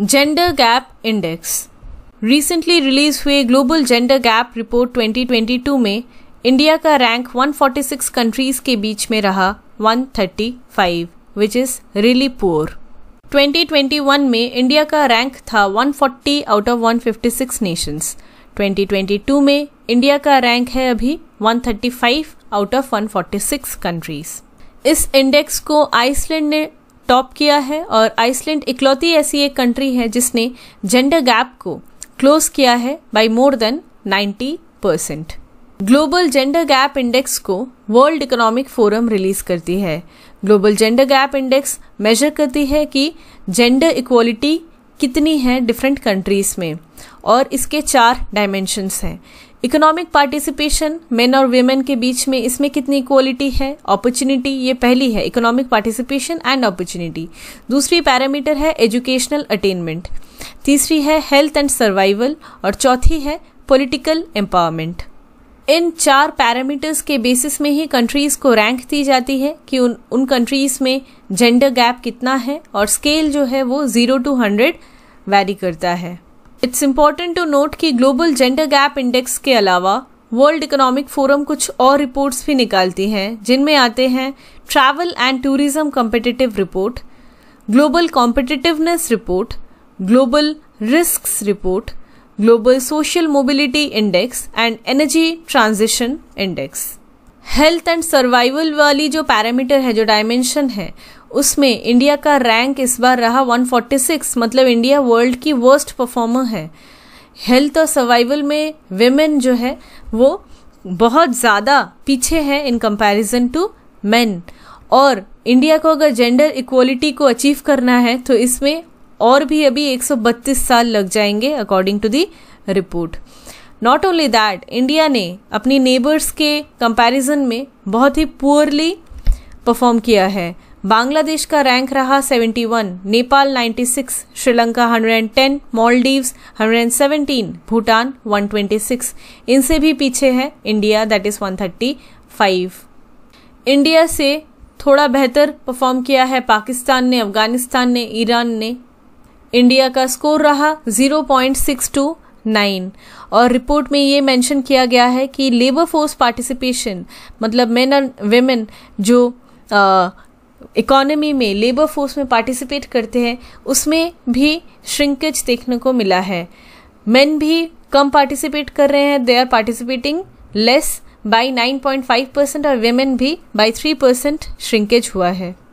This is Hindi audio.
Gender gap index recently release हुए ग्लोबल जेंडर गैप रिपोर्ट 2022 में इंडिया का रैंक 146 कंट्रीज के बीच में रहा 135 विच इज रिली पुअर 2021 में इंडिया का रैंक था 140 आउट ऑफ 156 नेशंस 2022 में इंडिया का रैंक है अभी 135 आउट ऑफ 146 कंट्रीज इस इंडेक्स को आइसलैंड ने टॉप किया है और आइसलैंड इकलौती ऐसी एक कंट्री है जिसने जेंडर गैप को क्लोज किया है by more than 90 percent global gender gap index को वर्ल्ड इकोनॉमिक फोरम रिलीज करती है global gender gap index measure करती है कि जेंडर इक्वालिटी कितनी है डिफरेंट कंट्रीज में और इसके चार डायमेंशंस हैं इकोनॉमिक पार्टिसिपेशन मेन और वेमेन के बीच में इसमें कितनी इक्वालिटी है अपॉर्चुनिटी ये पहली है इकोनॉमिक पार्टिसिपेशन एंड अपॉर्चुनिटी दूसरी पैरामीटर है एजुकेशनल अटेनमेंट तीसरी है हेल्थ एंड सर्वाइवल और चौथी है पॉलिटिकल एम्पावरमेंट इन चार पैरामीटर्स के बेसिस में ही कंट्रीज को रैंक दी जाती है कि उन उन कंट्रीज में जेंडर गैप कितना है और स्केल जो है वो जीरो टू हंड्रेड वैरी करता है इट्स इम्पॉर्टेंट टू नोट कि ग्लोबल जेंडर गैप इंडेक्स के अलावा वर्ल्ड इकोनॉमिक फोरम कुछ और रिपोर्ट्स भी निकालती हैं जिनमें आते हैं travel and tourism competitive report global competitiveness report global risk report global social mobility index and energy transition index health and survival वाली जो पैरामीटर है जो डायमेंशन है उसमें इंडिया का रैंक इस बार रहा 146 मतलब इंडिया वर्ल्ड की वर्स्ट परफॉर्मर है हेल्थ और सर्वाइवल में वेमेन जो है वो बहुत ज़्यादा पीछे है इन कंपैरिजन टू मेन और इंडिया को अगर जेंडर इक्वलिटी को अचीव करना है तो इसमें और भी अभी 132 साल लग जाएंगे according to the report not only that India ने अपनी नेबर्स के कंपैरिजन में बहुत ही पुअरली परफॉर्म किया है बांग्लादेश का रैंक रहा 71, नेपाल 96, श्रीलंका 110, मालदीव्स 117, भूटान 126। इनसे भी पीछे है इंडिया दैट इज 135। इंडिया से थोड़ा बेहतर परफॉर्म किया है पाकिस्तान ने अफगानिस्तान ने ईरान ने इंडिया का स्कोर रहा नाइन और रिपोर्ट में ये मेंशन किया गया है कि लेबर फोर्स पार्टिसिपेशन मतलब मेन एंड वेमेन जो आ, इकोनॉमी में लेबर फोर्स में पार्टिसिपेट करते हैं उसमें भी श्रिंकेज देखने को मिला है मेन भी कम पार्टिसिपेट कर रहे हैं they are participating less by 9.5 percent और वेमेन भी बाई 3 परसेंट श्रिंकेज हुआ है